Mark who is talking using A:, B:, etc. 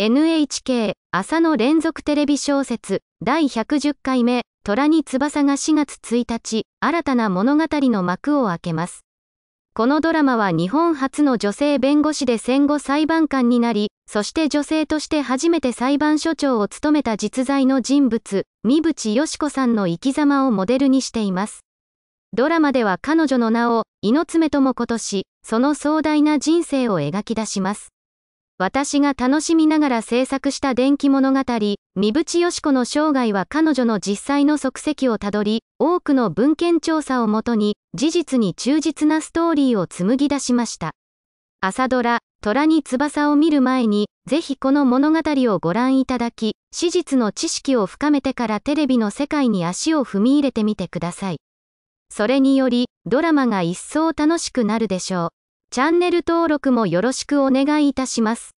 A: NHK 朝の連続テレビ小説第110回目虎に翼が4月1日新たな物語の幕を開けます。このドラマは日本初の女性弁護士で戦後裁判官になり、そして女性として初めて裁判所長を務めた実在の人物、三淵よし子さんの生き様をモデルにしています。ドラマでは彼女の名を、猪爪も子とし、その壮大な人生を描き出します。私が楽しみながら制作した電気物語、三淵よし子の生涯は彼女の実際の足跡をたどり、多くの文献調査をもとに、事実に忠実なストーリーを紡ぎ出しました。朝ドラ、虎に翼を見る前に、ぜひこの物語をご覧いただき、史実の知識を深めてからテレビの世界に足を踏み入れてみてください。それにより、ドラマが一層楽しくなるでしょう。チャンネル登録もよろしくお願いいたします。